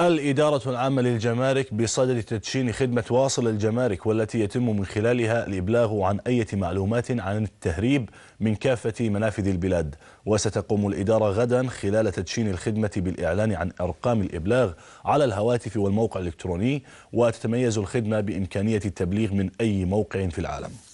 الإدارة العامة للجمارك بصدد تدشين خدمة واصل الجمارك والتي يتم من خلالها الإبلاغ عن أي معلومات عن التهريب من كافة منافذ البلاد وستقوم الإدارة غدا خلال تدشين الخدمة بالإعلان عن أرقام الإبلاغ على الهواتف والموقع الإلكتروني وتتميز الخدمة بإمكانية التبليغ من أي موقع في العالم